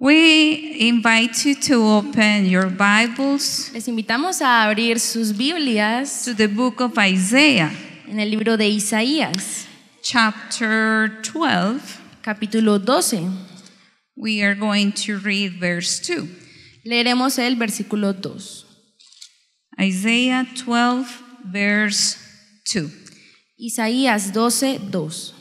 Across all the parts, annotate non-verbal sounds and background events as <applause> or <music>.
We invite you to open your Bibles. Les invitamos a abrir sus Biblias. To the book of Isaiah. En el libro de Isaías. Chapter 12. Capítulo 12. We are going to read verse 2. Leeremos el versículo 2. Isaiah 12 verse 2. Isaías 12, 2.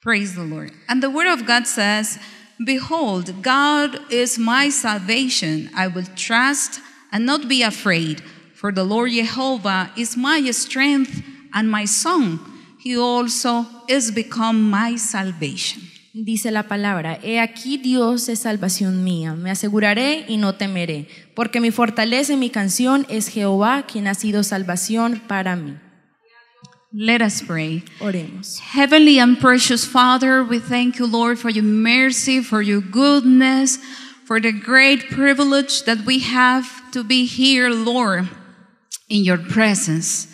Praise the Lord. And the word of God says, Behold, God is my salvation. I will trust and not be afraid, for the Lord Jehovah is my strength and my song. He also is become my salvation. Dice la palabra, He aquí Dios es salvación mía, me aseguraré y no temeré, porque mi fortaleza y mi canción es Jehová, quien ha sido salvación para mí. Let us pray. Oremos. Heavenly and precious Father, we thank you, Lord, for your mercy, for your goodness, for the great privilege that we have to be here, Lord, in your presence.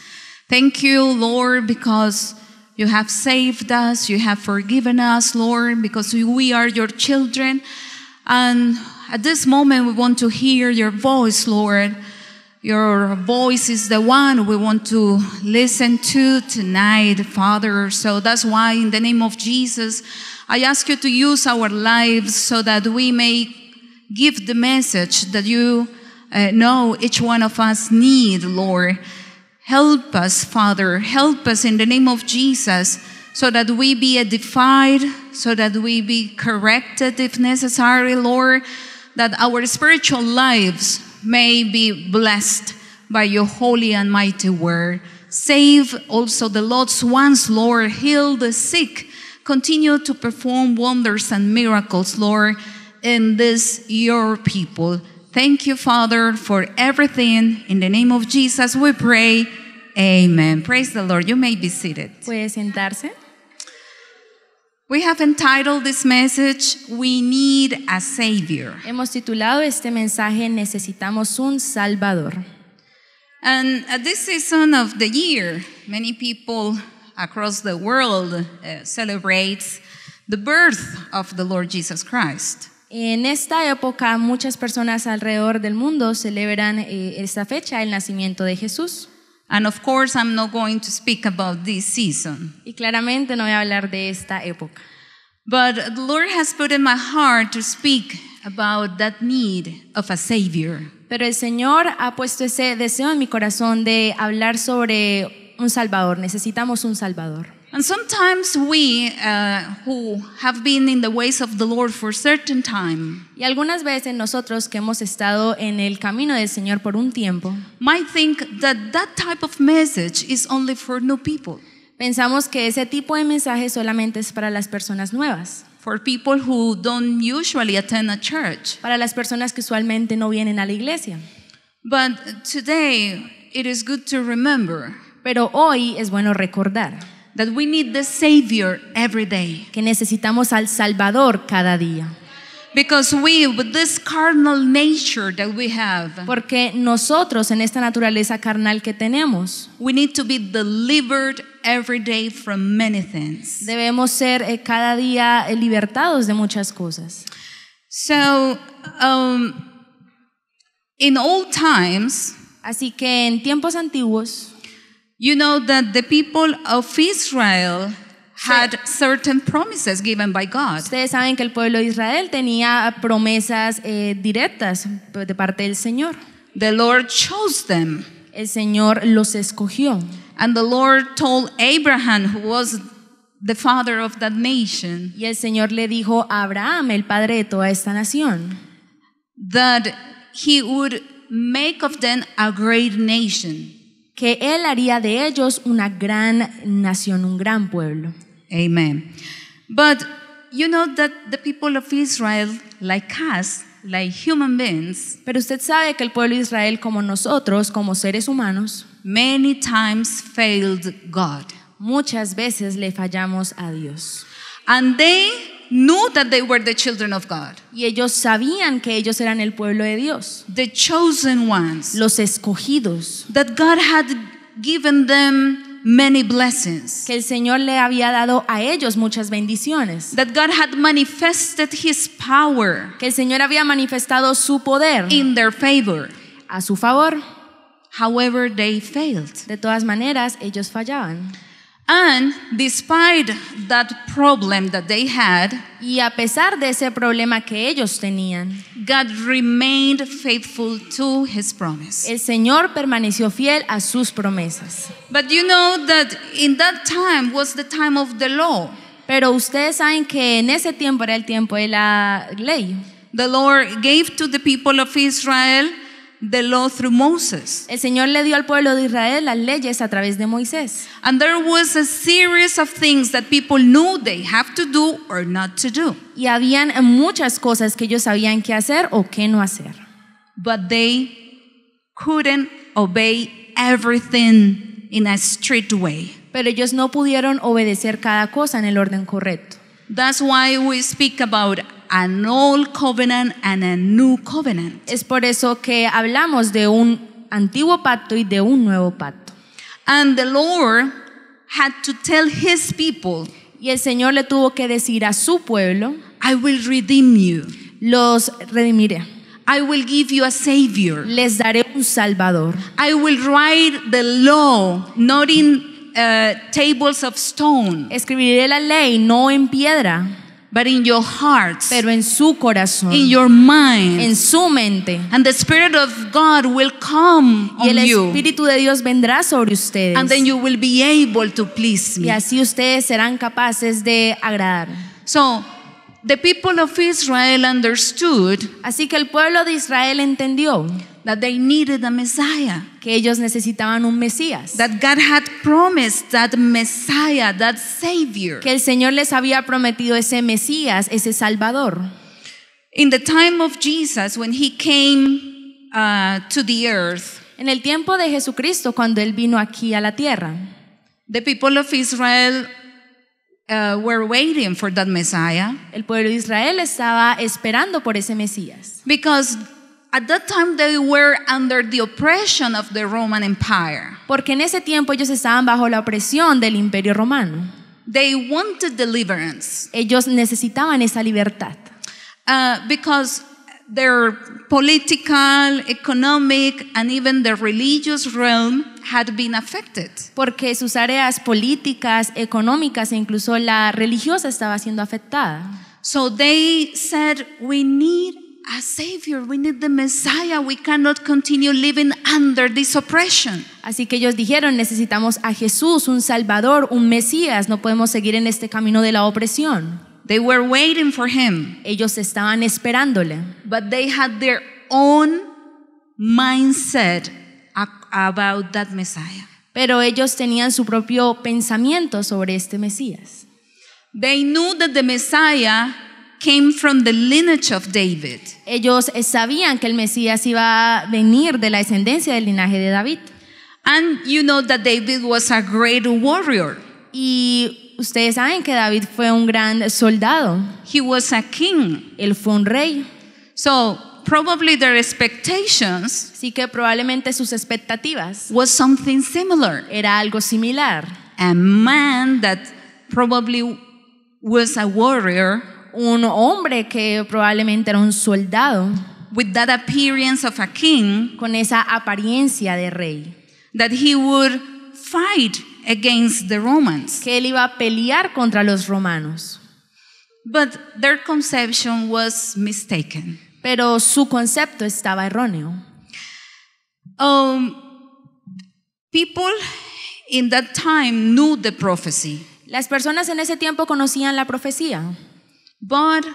Thank you, Lord, because you have saved us, you have forgiven us, Lord, because we are your children. And at this moment, we want to hear your voice, Lord. Your voice is the one we want to listen to tonight, Father. So that's why, in the name of Jesus, I ask you to use our lives so that we may give the message that you uh, know each one of us need, Lord. Help us, Father. Help us in the name of Jesus so that we be edified, so that we be corrected if necessary, Lord, that our spiritual lives may be blessed by your holy and mighty word. Save also the Lord's ones, Lord. Heal the sick. Continue to perform wonders and miracles, Lord, in this your people. Thank you, Father, for everything. In the name of Jesus, we pray. Amen. Praise the Lord. You may be seated. Puede sentarse. We have entitled this message We need a savior. Hemos titulado este mensaje Necesitamos un salvador. And at uh, this season of the year, many people across the world uh, celebrates the birth of the Lord Jesus Christ. En esta época muchas personas alrededor del mundo celebran eh, esta fecha, el nacimiento de Jesús. And of course, I'm not going to speak about this season. Y claramente no voy a hablar de esta época. But the Lord has put in my heart to speak about that need of a savior. Pero el Señor ha puesto ese deseo en mi corazón de hablar sobre un salvador. Necesitamos un salvador. And sometimes we uh, who have been in the ways of the Lord for a certain time. Y algunas veces nosotros que hemos estado en el camino del Señor por un tiempo. Might think that that type of message is only for new people. Pensamos que ese tipo de mensaje solamente es para las personas nuevas. For people who don't usually attend a church. Para las personas que usualmente no vienen a la iglesia. But today it is good to remember. Pero hoy es bueno recordar. That every Que necesitamos al Salvador cada día. porque nosotros en esta naturaleza carnal que tenemos, we Debemos ser eh, cada día eh, libertados de muchas cosas. Um, old times, así que en tiempos antiguos, You know that the people of Israel had certain promises given by God. Ustedes saben que el pueblo de Israel tenía promesas eh, directas de parte del Señor. The Lord chose them. El Señor los escogió. And the Lord told Abraham, who was the father of that nation. Y el Señor le dijo a Abraham, el padre de toda esta nación, that he would make of them a great nation que Él haría de ellos una gran nación, un gran pueblo. Amen. But you know that the people of Israel, like us, like human beings, pero usted sabe que el pueblo de Israel, como nosotros, como seres humanos, many times failed God. Muchas veces le fallamos a Dios. And they knew that they were the children of God. Y ellos sabían que ellos eran el pueblo de Dios. The chosen ones. Los escogidos. That God had given them many blessings. Que el Señor le había dado a ellos muchas bendiciones. That God had manifested his power. Que el Señor había manifestado su poder. In their favor. A su favor. However, they failed. De todas maneras, ellos fallaban. And despite that problem that they had, y a pesar de ese problema que ellos tenían, God remained faithful to his promise. El Señor permaneció fiel a sus promesas. But you know that in that time was the time of the law. Pero ustedes saben que en ese tiempo era el tiempo de la ley. The Lord gave to the people of Israel the law through Moses. El Señor le dio al pueblo de Israel las leyes a través de Moisés. And there was a series of things that people knew they have to do or not to do. Y habían muchas cosas que ellos sabían qué hacer o qué no hacer. But they couldn't obey everything in a straight way. Pero ellos no pudieron obedecer cada cosa en el orden correcto. That's why we speak about an old covenant and a new covenant. Es por eso que hablamos de un antiguo pacto y de un nuevo pacto. And the Lord had to tell his people, y el Señor le tuvo que decir a su pueblo, I will redeem you. Los redimiré. I will give you a savior. Les daré un salvador. I will write the law not in uh, tables of stone. Escribiré la ley no en piedra. But in your hearts, pero en su corazón, in your mind, en su mente, and the Spirit of God will come y el Espíritu de Dios vendrá sobre ustedes, and then you will be able to please me. Y así ustedes serán capaces de agradar. So, the people of Israel understood. Así que el pueblo de Israel entendió that they needed a Messiah. Que ellos necesitaban un Mesías. That God had promised that Messiah, that Savior. Que el Señor les había prometido ese Mesías, ese Salvador. In the time of Jesus, when he came uh, to the earth, en el tiempo de Jesucristo, cuando él vino aquí a la tierra, the people of Israel uh, were waiting for that Messiah. El pueblo de Israel estaba esperando por ese Mesías. Because at that time they were under the oppression of the Roman Empire. Porque en ese tiempo ellos estaban bajo la opresión del Imperio Romano. They wanted deliverance. Ellos necesitaban esa libertad. Uh, because their political, economic, and even the religious realm had been affected. Porque sus áreas políticas, económicas e incluso la religiosa estaba siendo afectada. So they said, we need a savior, we need the Messiah, we cannot continue living under this oppression. Así que ellos dijeron, necesitamos a Jesús, un salvador, un Mesías, no podemos seguir en este camino de la opresión. They were waiting for him. Ellos estaban esperándole. But they had their own mindset about that Messiah. Pero ellos tenían su propio pensamiento sobre este Mesías. They knew that the Messiah came from the lineage of David. Ellos eh, sabían que el Mesías iba a venir de la descendencia del linaje de David. And you know that David was a great warrior. Y ustedes saben que David fue un gran soldado. He was a king. Él fue un rey. So probably their expectations sí que probablemente sus expectativas was something similar. Era algo similar. A man that probably was a warrior un hombre que probablemente era un soldado. With that appearance of a king, con esa apariencia de rey. he would fight against the Romans. Que él iba a pelear contra los romanos. But their conception was mistaken. Pero su concepto estaba erróneo. Um, people in that time knew the prophecy. Las personas en ese tiempo conocían la profecía. But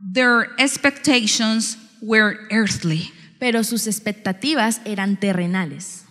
their expectations were earthly. Pero sus expectativas eran terrenales.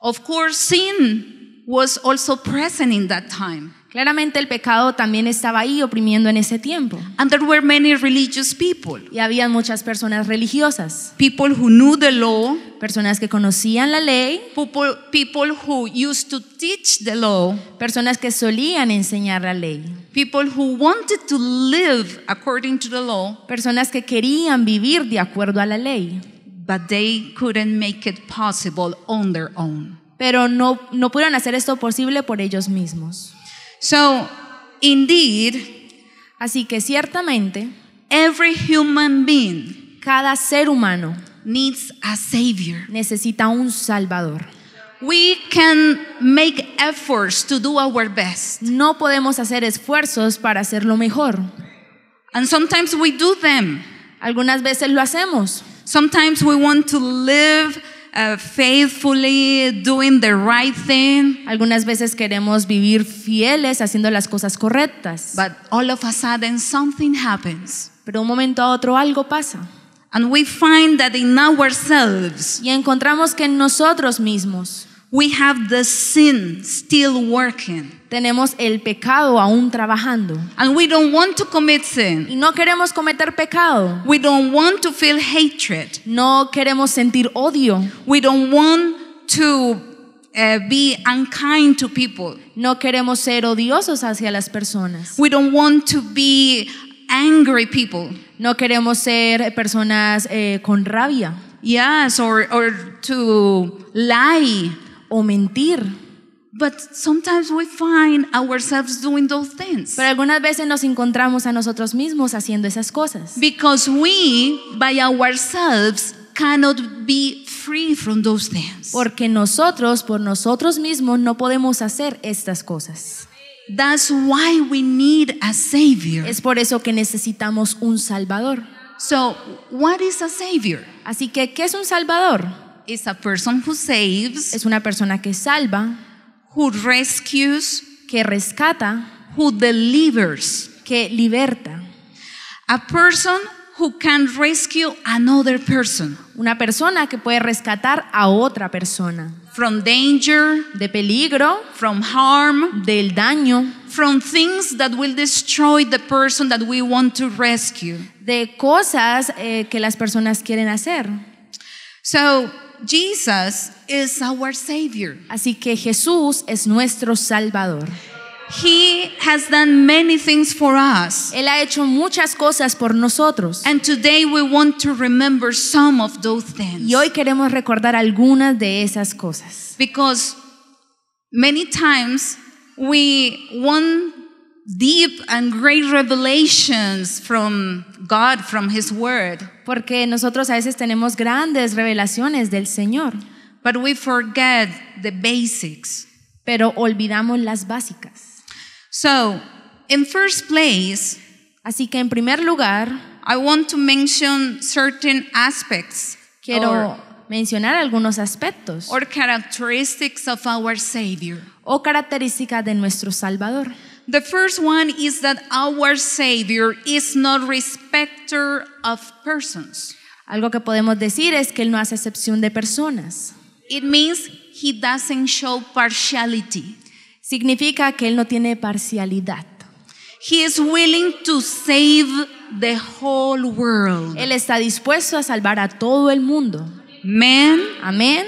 Of course, sin was also present in that time. Claramente el pecado también estaba ahí oprimiendo en ese tiempo. And were many religious people. Y había muchas personas religiosas. People who knew the law. Personas que conocían la ley. People, who used to teach the law. Personas que solían enseñar la ley. People who wanted to live according to the law. Personas que querían vivir de acuerdo a la ley. couldn't make possible on Pero no, no pudieron hacer esto posible por ellos mismos. So, indeed, así que ciertamente, every human being cada ser humano needs a savior. Necesita un salvador. We can make efforts to do our best. No podemos hacer esfuerzos para hacer lo mejor. And sometimes we do them. Algunas veces lo hacemos. Sometimes we want to live Uh, faithfully doing the right thing. Algunas veces queremos vivir fieles haciendo las cosas correctas. But all of a sudden something happens. Pero un momento a otro algo pasa. And we find that in ourselves. Y encontramos que en nosotros mismos. We have the sin still working tenemos el pecado aún trabajando. And we don't want to commit sin. Y no queremos cometer pecado. We don't want to feel hatred. No queremos sentir odio. We don't want to eh, be unkind to people. No queremos ser odiosos hacia las personas. We don't want to be angry people. No queremos ser personas eh, con rabia. Yes, or, or to lie. O mentir. But sometimes we find ourselves doing those things. Pero algunas veces nos encontramos a nosotros mismos haciendo esas cosas. Because we by ourselves cannot be free from those things. Porque nosotros por nosotros mismos no podemos hacer estas cosas. That's why we need a savior. Es por eso que necesitamos un salvador. So, what is a savior? Así que ¿qué es un salvador? It's a person who saves. Es una persona que salva who rescues, que rescata, who delivers, que liberta. A person who can rescue another person una persona que puede rescatar a otra persona from danger, de peligro, from harm, del daño, from things that will destroy the person that we want to rescue, de cosas eh, que las personas quieren hacer. So Jesus is our savior. Así que Jesús es nuestro salvador. He has done many things for us. Él ha hecho muchas cosas por nosotros. And today we want to remember some of those things. Y hoy queremos recordar algunas de esas cosas. Because many times we want deep and great revelations from God, from His Word. Porque nosotros a veces tenemos grandes revelaciones del Señor. But we forget the basics. Pero olvidamos las básicas. So, in first place, así que en primer lugar, I want to mention certain aspects. Quiero mencionar algunos aspectos. Or characteristics of our Savior. O características de nuestro Salvador. The first one is that our Savior is not respecter of persons. Algo que podemos decir es que él no hace excepción de personas. It means he doesn't show partiality. Significa que él no tiene parcialidad. He is willing to save the whole world. Él está dispuesto a salvar a todo el mundo. Amen. Amen.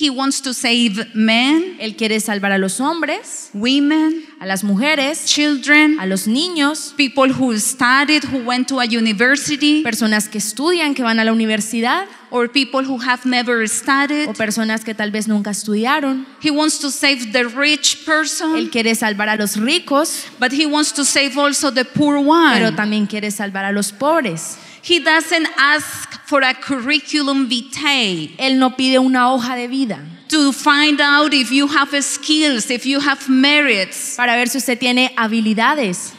He wants to save men, él quiere salvar a los hombres, women, a las mujeres, children, a los niños, people who studied, who went to a university, personas que estudian, que van a la universidad, or people who have never studied, o personas que tal vez nunca estudiaron. He wants to save the rich person, él quiere salvar a los ricos, but he wants to save also the poor one. Pero también quiere salvar a los pobres. He doesn't ask for a curriculum vitae. Él no pide una hoja de vida. To find out if you have skills, if you have merits. Para ver si usted tiene habilidades.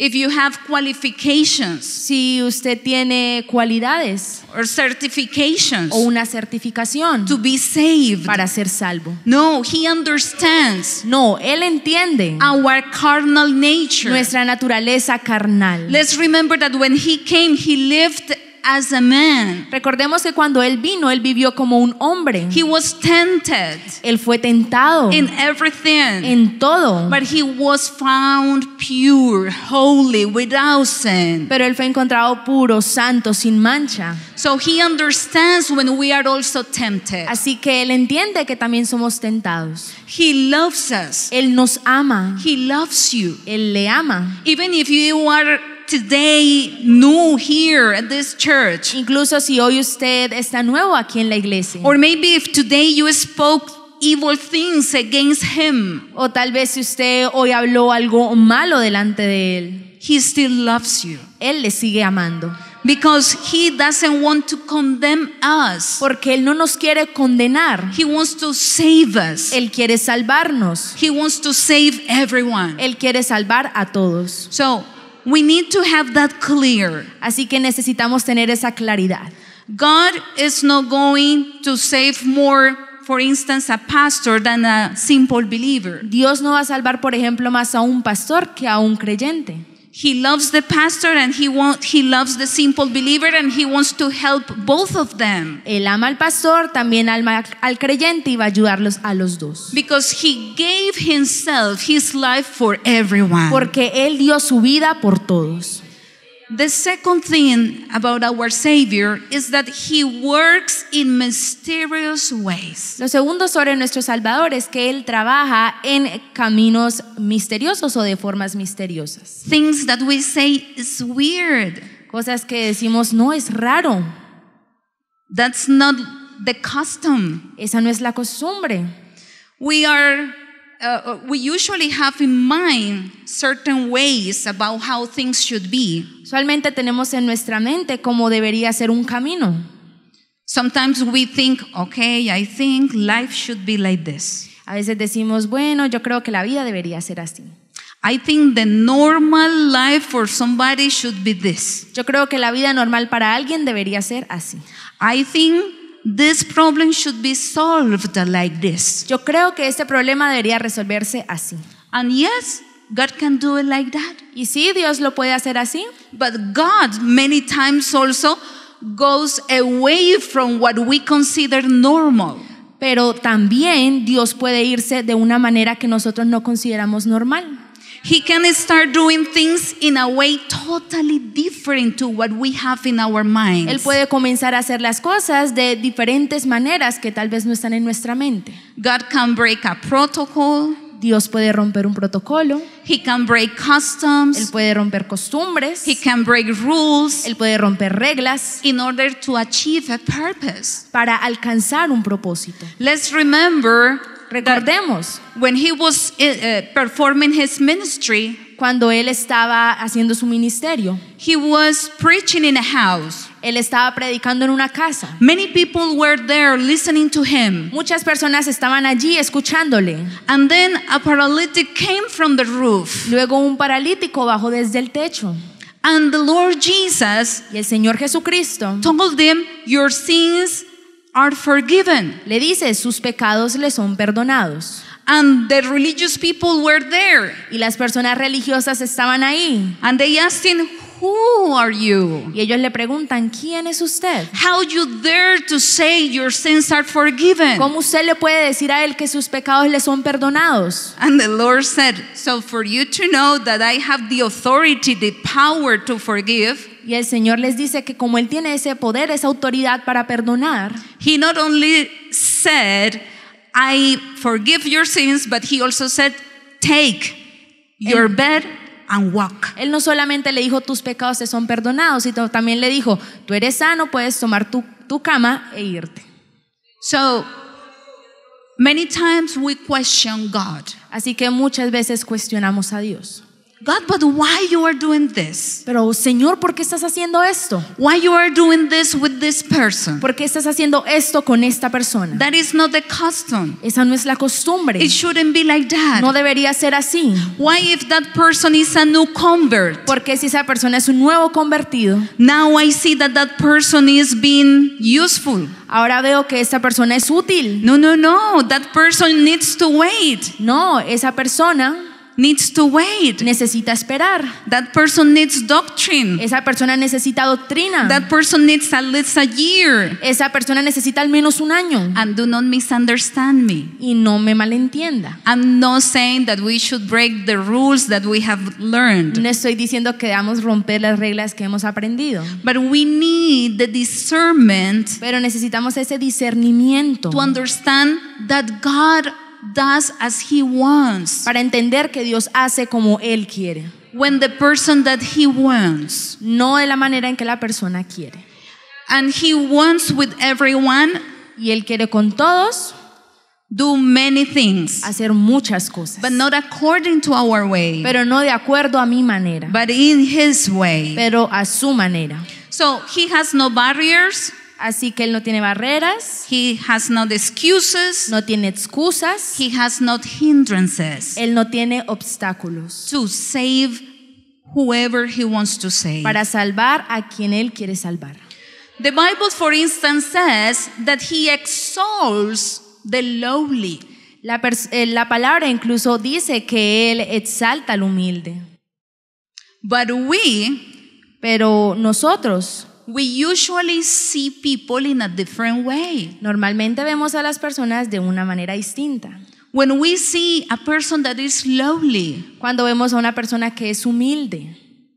If you have qualifications, si usted tiene cualidades or certifications, o una certificación to be saved, para ser salvo. No, he understands. No, él entiende our carnal nature. Nuestra naturaleza carnal. Let's remember that when he came, he lived as a man. Recordemos que cuando él vino, él vivió como un hombre. He was tempted. Él fue tentado in everything. En todo. But he was found pure, holy, without sin. Pero él fue encontrado puro, santo, sin mancha. So he understands when we are also tempted. Así que él entiende que también somos tentados. He loves us. Él nos ama. He loves you. Él le ama. Even if you are today new here at this church. Incluso si hoy usted está nuevo aquí en la iglesia. Or maybe if today you spoke evil things against him. O tal vez si usted hoy habló algo malo delante de él. He still loves you. Él le sigue amando. Because he doesn't want to condemn us. Porque él no nos quiere condenar. He wants to save us. Él quiere salvarnos. He wants to save everyone. Él quiere salvar a todos. So We need to have that clear. Así que necesitamos tener esa claridad. God is not going to save more for instance, a pastor than a simple believer. Dios no va a salvar, por ejemplo, más a un pastor que a un creyente. He loves the pastor and he want, he loves the simple believer and he wants to help both of them. Él ama al pastor, también ama al creyente y va a ayudarlos a los dos. Because he gave himself his life for everyone. Porque él dio su vida por todos. the second thing about our Savior is that he works in mysterious ways. Lo segundo sobre nuestro Salvador es que él trabaja en caminos misteriosos o de formas misteriosas. Things that we say is weird. Cosas que decimos no es raro. That's not the custom. Esa no es la costumbre. We are Uh, uh, we usually have in mind certain ways about how things should be. Usualmente tenemos en nuestra mente cómo debería ser un camino. Sometimes we think, okay, I think life should be like this. A veces decimos, bueno, yo creo que la vida debería ser así. I think the normal life for somebody should be this. Yo creo que la vida normal para alguien debería ser así. I think This problem should be solved like this. Yo creo que este problema debería resolverse así. And yes, God can do it like that. Y sí, Dios lo puede hacer así. But God many times also goes away from what we consider normal. Pero también Dios puede irse de una manera que nosotros no consideramos normal he can start doing things in a way totally different to what we have in our minds. Él puede comenzar a hacer las cosas de diferentes maneras que tal vez no están en nuestra mente. God can break a protocol. Dios puede romper un protocolo. He can break customs. Él puede romper costumbres. He can break rules. Él puede romper reglas. In order to achieve a purpose. Para alcanzar un propósito. Let's remember Recordemos. When he was uh, performing his ministry, cuando él estaba haciendo su ministerio. He was preaching in a house. Él estaba predicando en una casa. Many people were there listening to him. Muchas personas estaban allí escuchándole. And then a paralytic came from the roof. Luego un paralítico bajó desde el techo. And the Lord Jesus y el Señor Jesucristo told them your sins are forgiven. Le dice, sus pecados le son perdonados. And the religious people were there. Y las personas religiosas estaban ahí. And they asked him, Who are you? Y ellos le preguntan, ¿quién es usted? How you dare to say your sins are forgiven? ¿Cómo usted le puede decir a él que sus pecados le son perdonados? And the Lord said, so for you to know that I have the authority, the power to forgive. Y el Señor les dice que como él tiene ese poder, esa autoridad para perdonar, he not only said, "I forgive your sins," but he also said, "Take your bed and walk." Él no solamente le dijo tus pecados te son perdonados, sino también le dijo, tú eres sano, puedes tomar tu, cama e irte. So many times we question God. Así que muchas veces cuestionamos a Dios. God, but why you are doing this? Pero Señor, ¿por qué estás haciendo esto? Why you are doing this with this person? ¿Por qué estás haciendo esto con esta persona? That is not the custom. Esa no es la costumbre. It shouldn't be like that. No debería ser así. Why if that person is a new convert? Porque si esa persona es un nuevo convertido. Now I see that that person is being useful. Ahora veo que esta persona es útil. No, no, no. That person needs to wait. No, esa persona needs to wait. Necesita esperar. That person needs doctrine. Esa persona necesita doctrina. That person needs at least a year. Esa persona necesita al menos un año. And do not misunderstand me. Y no me malentienda. I'm not saying that we should break the rules that we have learned. No estoy diciendo que debamos romper las reglas que hemos aprendido. But we need the discernment. Pero necesitamos ese discernimiento. To understand that God does as he wants. Para entender que Dios hace como él quiere. When the person that he wants. No de la manera en que la persona quiere. And he wants with everyone. Y él quiere con todos. Do many things. Hacer muchas cosas. But not according to our way. Pero no de acuerdo a mi manera. But in his way. Pero a su manera. So he has no barriers. Así que él no tiene barreras. He has no excuses. No tiene excusas. He has not hindrances. Él no tiene obstáculos. To save whoever he wants to save. Para salvar a quien él quiere salvar. The Bible, for instance, says that he exalts the lowly. La, eh, la palabra incluso dice que él exalta al humilde. But we, pero nosotros, We usually see people in a different way. Normalmente vemos a las personas de una manera distinta. When we see a person that is lowly, Cuando vemos a una persona que es humilde,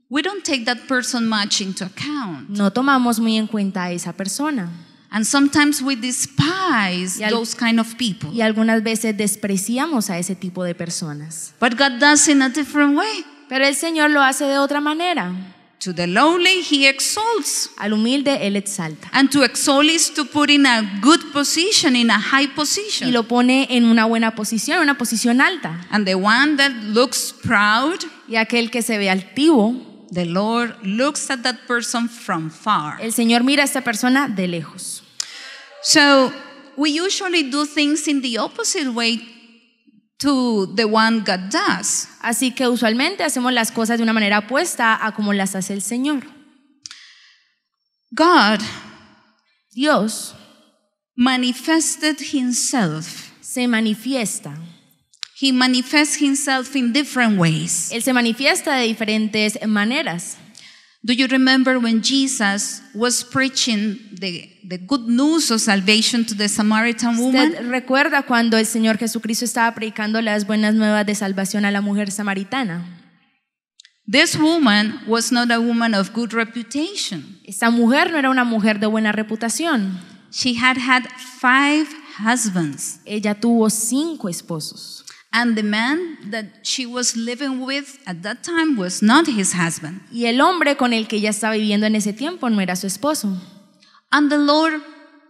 we don't take that person much into account. no tomamos muy en cuenta a esa persona. And sometimes we despise those kind of people. Y algunas veces despreciamos a ese tipo de personas. But God does in a different way. Pero el Señor lo hace de otra manera. To the lowly he exalts. Al humilde él exalta. And to exalt is to put in a good position, in a high position. Y lo pone en una buena posición, una posición alta. And the one that looks proud. Y aquel que se ve altivo. The Lord looks at that person from far. El Señor mira a esta persona de lejos. So we usually do things in the opposite way the one God does. Así que usualmente hacemos las cosas de una manera opuesta a como las hace el Señor. God Dios manifested himself. Se manifiesta. He manifests himself in different ways. Él se manifiesta de diferentes maneras. Do you remember when Jesus was preaching the, the good news of salvation to the Samaritan woman? ¿Usted recuerda cuando el Señor Jesucristo estaba predicando las buenas nuevas de salvación a la mujer samaritana? This woman was not a woman of good reputation. Esta mujer no era una mujer de buena reputación. She had had five husbands. Ella tuvo cinco esposos. And the man that she was living with at that time was not his husband. Y el hombre con el que ella estaba viviendo en ese tiempo no era su esposo. And the Lord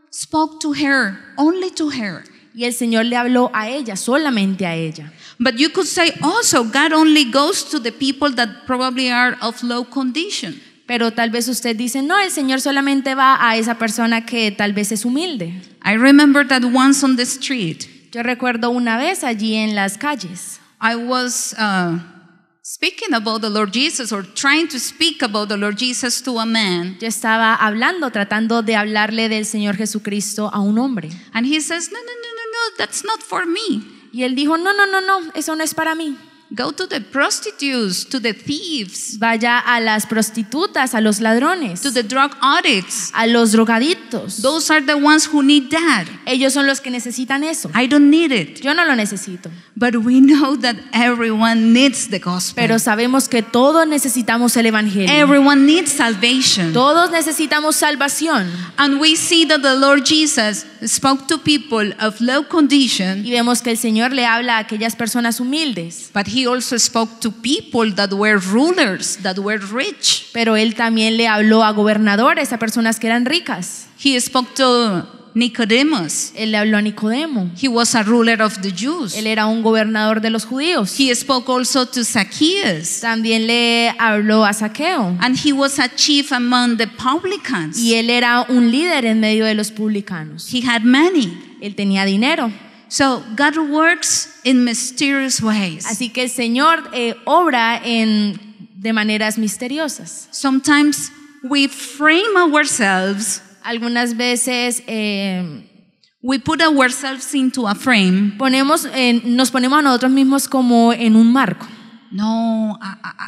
spoke to her, only to her. Y el Señor le habló a ella, solamente a ella. But you could say also God only goes to the people that probably are of low condition. Pero tal vez usted dice, no, el Señor solamente va a esa persona que tal vez es humilde. I remember that once on the street. Yo recuerdo una vez allí en las calles. I was uh, speaking about the Lord Jesus or trying to speak about the Lord Jesus to a man. Yo estaba hablando, tratando de hablarle del Señor Jesucristo a un hombre. And he says, "No, no, no, no, no, that's not for me." Y él dijo, "No, no, no, no, eso no es para mí." Go to the prostitutes, to the thieves. Vaya a las prostitutas, a los ladrones. To the drug addicts. A los drogaditos. Those are the ones who need that. Ellos son los que necesitan eso. I don't need it. Yo no lo necesito. But we know that everyone needs the gospel. Pero sabemos que todos necesitamos el evangelio. Everyone needs salvation. Todos necesitamos salvación. And we see that the Lord Jesus spoke to people of low condition. Y vemos que el Señor le habla a aquellas personas humildes. But he also spoke to people that were rulers, that were rich. Pero él también le habló a gobernadores, a personas que eran ricas. He spoke to Nicodemus. Él le habló a Nicodemo. He was a ruler of the Jews. Él era un gobernador de los judíos. He spoke also to Zacchaeus. También le habló a Saqueo. And he was a chief among the publicans. Y él era un líder en medio de los publicanos. He had money. Él tenía dinero. So God works in mysterious ways. Así que el Señor eh, obra en, de maneras misteriosas. Sometimes we frame ourselves. Algunas veces eh, we put ourselves into a frame. Ponemos, eh, nos ponemos a nosotros mismos como en un marco. No,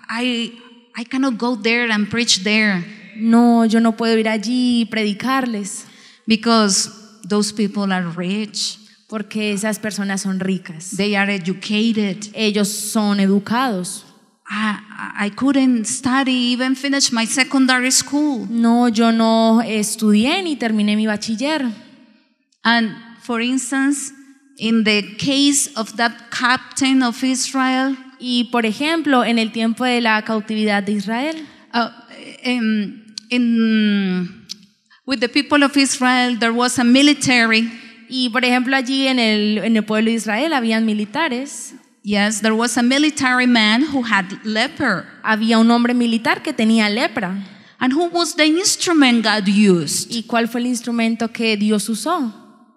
I, I, cannot go there and preach there. No, yo no puedo ir allí y predicarles. Because those people are rich. Porque esas personas son ricas. They are educated. Ellos son educados. I, I couldn't study, even finish my secondary school. No, yo no estudié ni terminé mi bachiller. And for instance, in the case of that captain of Israel, y por ejemplo, en el tiempo de la cautividad de Israel, uh, in, in, with the people of Israel, there was a military. Y por ejemplo allí en el, en el pueblo de Israel habían militares. Yes, there was a military man who had leper. Había un hombre militar que tenía lepra. And who was the instrument God used? ¿Y cuál fue el instrumento que Dios usó?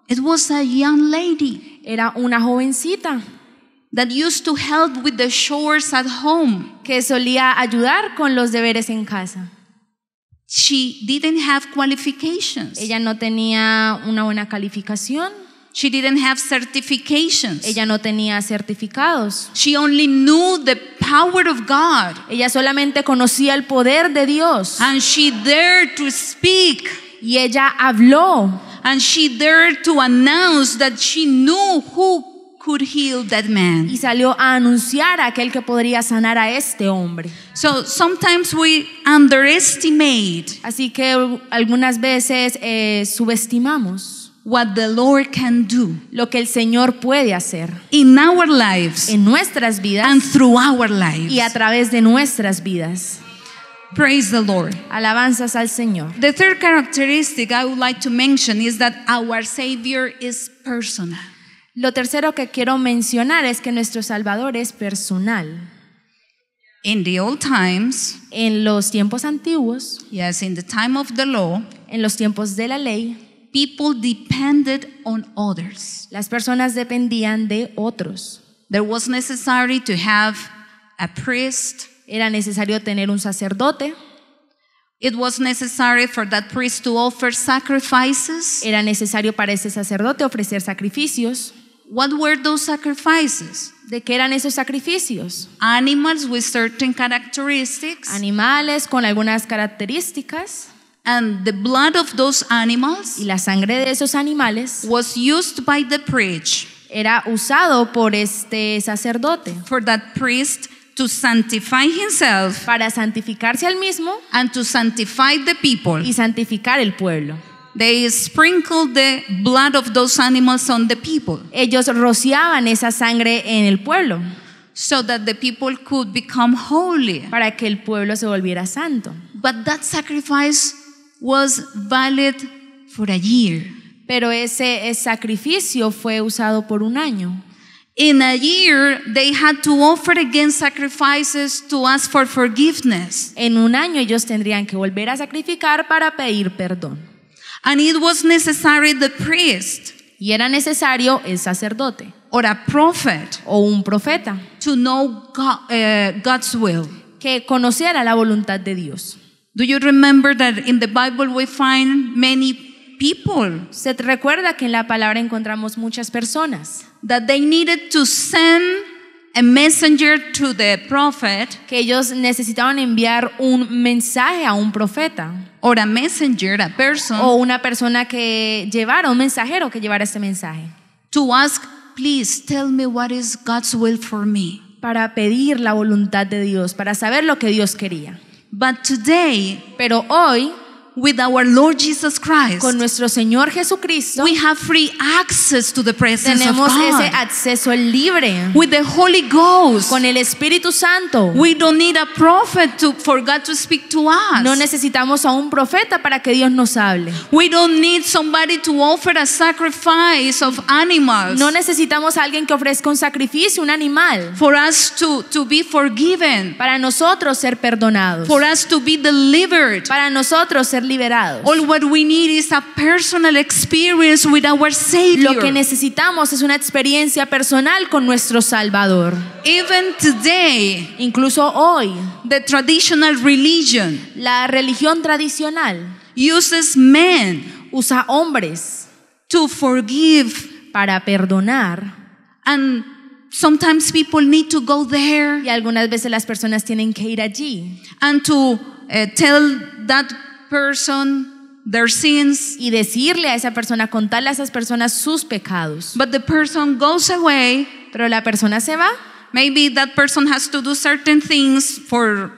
It was a young lady. Era una jovencita. That used to help with the chores at home. Que solía ayudar con los deberes en casa. She didn't have qualifications. Ella no tenía una buena calificación. She didn't have certifications. Ella no tenía certificados. She only knew the power of God. Ella solamente conocía el poder de Dios. And she dared to speak. Y ella habló. And she dared to announce that she knew who could heal that man. Y salió a anunciar a aquel que podría sanar a este hombre. So sometimes we underestimate. Así que algunas veces eh, subestimamos what the Lord can do. Lo que el Señor puede hacer. In our lives. En nuestras vidas. And through our lives. Y a través de nuestras vidas. Praise the Lord. Alabanzas al Señor. The third characteristic I would like to mention is that our Savior is personal. Lo tercero que quiero mencionar es que nuestro Salvador es personal. In the old times, en los tiempos antiguos, yes, in the time of the law, en los tiempos de la ley, people depended on others. Las personas dependían de otros. There was necessary to have a priest. Era necesario tener un sacerdote. It was necessary for that priest to offer sacrifices. Era necesario para ese sacerdote ofrecer sacrificios. What were those sacrifices? ¿De qué eran esos sacrificios? Animals with certain characteristics. Animales con algunas características. And the blood of those animals y la sangre de esos animales was used by the priest. Era usado por este sacerdote. For that priest to sanctify himself. Para santificarse al mismo. And to sanctify the people. Y santificar el pueblo. They sprinkled the blood of those animals on the people. Ellos rociaban esa sangre en el pueblo. So that the people could become holy. Para que el pueblo se volviera santo. But that sacrifice was valid for a year. Pero ese, sacrificio fue usado por un año. In a year, they had to offer again sacrifices to ask for forgiveness. En un año ellos tendrían que volver a sacrificar para pedir perdón. And it was necessary the priest y era necesario el sacerdote or a prophet o un profeta to know eh, God's will. que conociera la voluntad de Dios. Do you remember that in the Bible we find many people? Se te recuerda que en la palabra encontramos muchas personas that they needed to send a messenger to the prophet, que ellos necesitaban enviar un mensaje a un profeta or a messenger, a person, o una persona que llevara un mensajero que llevara este mensaje. To ask, please tell me what is God's will for me. Para pedir la voluntad de Dios, para saber lo que Dios quería. But today, pero hoy with our Lord Jesus Christ, con nuestro Señor Jesucristo, we have free access to the presence tenemos of God. ese acceso libre. With the Holy Ghost, con el Espíritu Santo, we don't need a prophet to, for God to speak to us. No necesitamos a un profeta para que Dios nos hable. We don't need somebody to offer a sacrifice of animals. No necesitamos a alguien que ofrezca un sacrificio, un animal. For us to, to be forgiven. Para nosotros ser perdonados. For us to be delivered. Para nosotros ser liberados. All what we need is a personal experience with our Savior. Lo que necesitamos es una experiencia personal con nuestro Salvador. Even today, incluso hoy, the traditional religion, la religión tradicional, uses men, usa hombres, to forgive, para perdonar, and sometimes people need to go there. Y algunas veces las personas tienen que ir allí. And to eh, tell that person their sins. y decirle a esa persona, contarle a esas personas sus pecados. But the person goes away. Pero la persona se va. Maybe that person has to do certain things for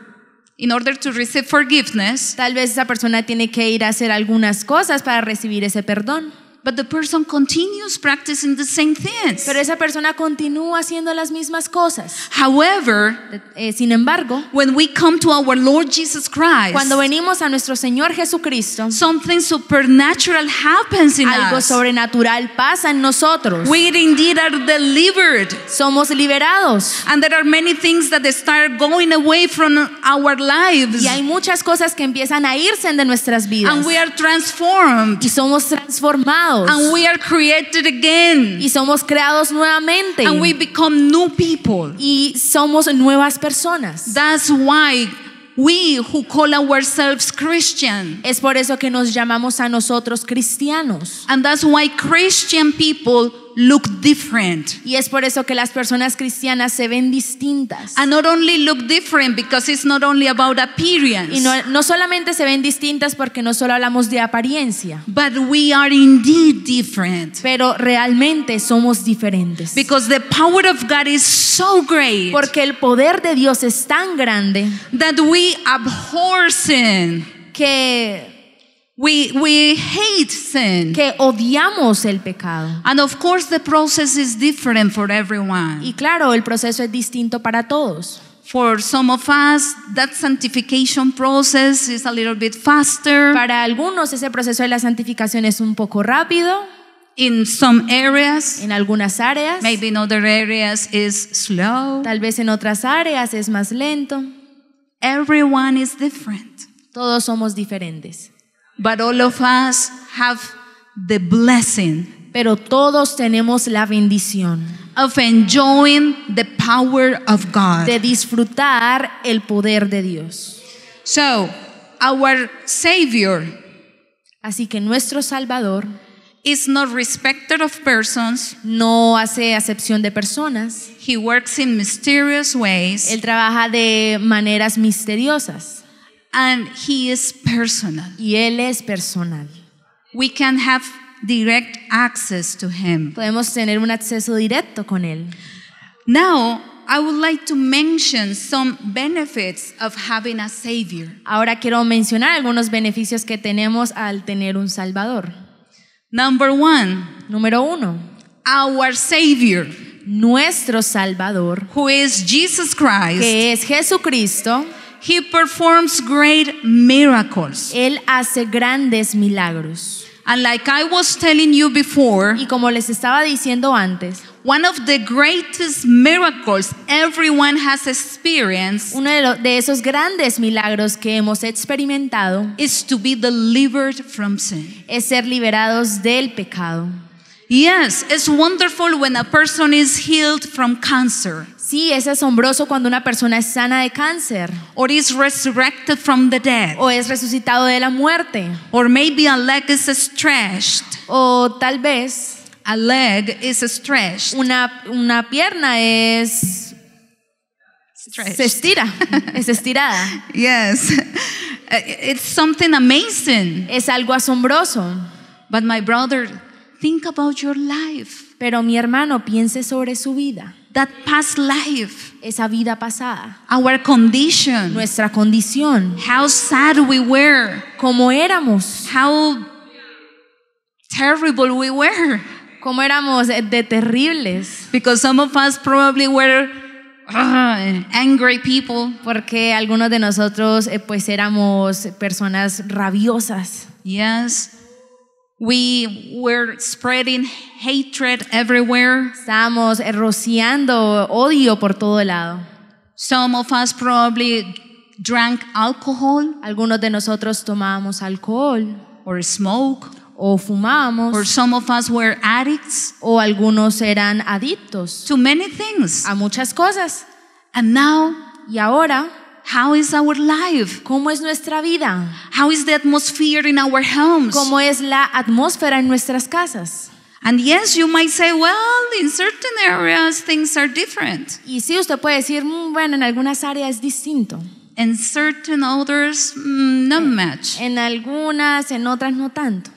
in order to receive forgiveness. Tal vez esa persona tiene que ir a hacer algunas cosas para recibir ese perdón. But the person continues practicing the same things. Pero esa persona continúa haciendo las mismas cosas. However, eh, sin embargo, when we come to our Lord Jesus Christ, cuando venimos a nuestro Señor Jesucristo, something supernatural happens in algo sobrenatural pasa en nosotros. We indeed are delivered. Somos liberados. And there are many things that start going away from our lives. Y hay muchas cosas que empiezan a irse de nuestras vidas. And we are transformed. Y somos transformados. And we are created again. Y somos creados nuevamente. And we become new people. Y somos nuevas personas. That's why we who call ourselves Christian. Es por eso que nos llamamos a nosotros cristianos. And that's why Christian people look different. Y es por eso que las personas cristianas se ven distintas. And not only look different because it's not only about appearance. Y no, no solamente se ven distintas porque no solo hablamos de apariencia. But we are indeed different. Pero realmente somos diferentes. Because the power of God is so great. Porque el poder de Dios es tan grande. That we abhor sin. Que We, we hate sin. Que odiamos el pecado. And of course the process is different for everyone. Y claro, el proceso es distinto para todos. For some of us, that sanctification process is a little bit faster. Para algunos ese proceso de la santificación es un poco rápido. In some areas, en algunas áreas, maybe in other areas is slow. Tal vez en otras áreas es más lento. Everyone is different. Todos somos diferentes. But all of us have the blessing pero todos tenemos la bendición of enjoying the power of God. de disfrutar el poder de Dios. So, our Savior Así que nuestro Salvador is not respected of persons. No hace acepción de personas. He works in mysterious ways. Él trabaja de maneras misteriosas. And he is personal. Y él es personal. We can have direct access to him. Podemos tener un acceso directo con él. Now, I would like to mention some benefits of having a savior. Ahora quiero mencionar algunos beneficios que tenemos al tener un salvador. Number one. Número uno. Our savior. Nuestro salvador. Who is Jesus Christ. Que es Jesucristo He performs great miracles. Él hace grandes milagros. And like I was telling you before, y como les estaba diciendo antes, one of the greatest miracles everyone has experienced uno de, lo, de esos grandes milagros que hemos experimentado is to be delivered from sin. es ser liberados del pecado. Yes, it's wonderful when a person is healed from cancer. Sí, es asombroso cuando una persona es sana de cáncer. Or is resurrected from the dead. O es resucitado de la muerte. Or maybe a leg is stretched. O tal vez a leg is stretched. Una una pierna es stretched. se estira, es estirada. <laughs> yes. Eh, it's something amazing. Es algo asombroso. But my brother, think about your life. Pero mi hermano, piense sobre su vida that past life, esa vida pasada, our condition, nuestra condición, how sad we were, como éramos, how terrible we were, como éramos de terribles, because some of us probably were uh, angry people, porque algunos de nosotros eh, pues éramos personas rabiosas. Yes. We were spreading hatred everywhere. Estamos rociando odio por todo lado. Some of us probably drank alcohol. Algunos de nosotros tomamos alcohol. Or smoke. O fumamos. Or some of us were addicts. O algunos eran adictos. To many things. A muchas cosas. And now. Y ahora. How is our life? ¿Cómo es nuestra vida? How is the atmosphere in our homes? ¿Cómo es la atmósfera en nuestras casas? And yes, you might say, well, in certain areas things are different. Y sí, usted puede decir, mm, bueno, en algunas áreas es distinto. In certain others, mm, not much. En algunas, en otras no tanto.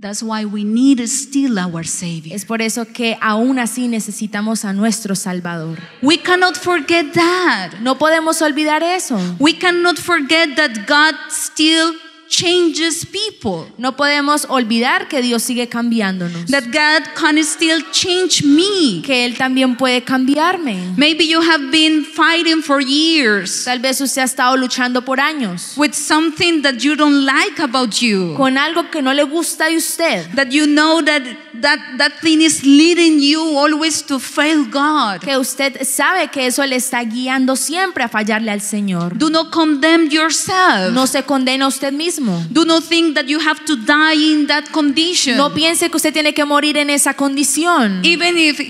That's why we need still our Savior. Es por eso que aún así necesitamos a nuestro Salvador. We cannot forget that. No podemos olvidar eso. We cannot forget that God still changes people. No podemos olvidar que Dios sigue cambiándonos. That God can still change me. Que él también puede cambiarme. Maybe you have been fighting for years. Tal vez usted ha estado luchando por años. With something that you don't like about you. Con algo que no le gusta de usted. That you know that that, that thing is leading you always to fail God. Que usted sabe que eso le está guiando siempre a fallarle al Señor. Do not condemn yourself. No se condena usted mismo. Do not think that you have to die in that condition. No piense que usted tiene que morir en esa condición. Even if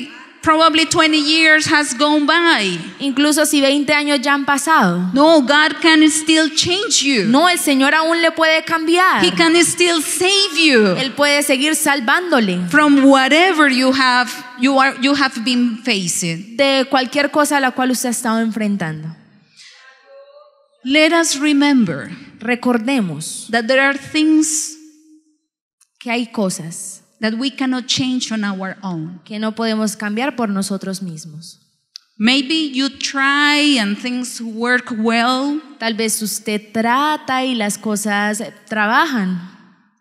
probably 20 years has gone by. Incluso si 20 años ya han pasado. No, God can still change you. No, el Señor aún le puede cambiar. He can still save you. Él puede seguir salvándole. From whatever you have you are you have been facing. De cualquier cosa a la cual usted ha estado enfrentando. Let us remember. Recordemos that there are things que hay cosas that we cannot change on our own. que no podemos cambiar por nosotros mismos. Maybe you try and things work well, Tal vez usted trata y las cosas trabajan,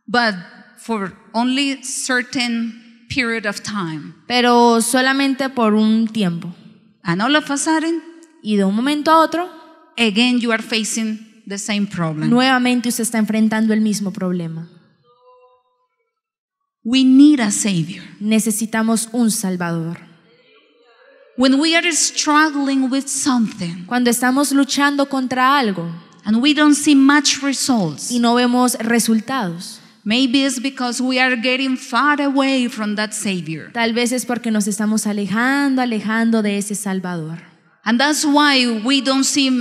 but for only certain period of time. pero solamente por un tiempo. And all of a sudden, Y de un momento a otro, again you are facing the same problem. nuevamente usted está enfrentando el mismo problema. We need a savior. Necesitamos un salvador. When we are struggling with something, cuando estamos luchando contra algo, and we don't see much results, y no vemos resultados, Maybe it's because we are getting far away from that savior. Tal vez es porque nos estamos alejando, alejando de ese Salvador. And that's why we don't see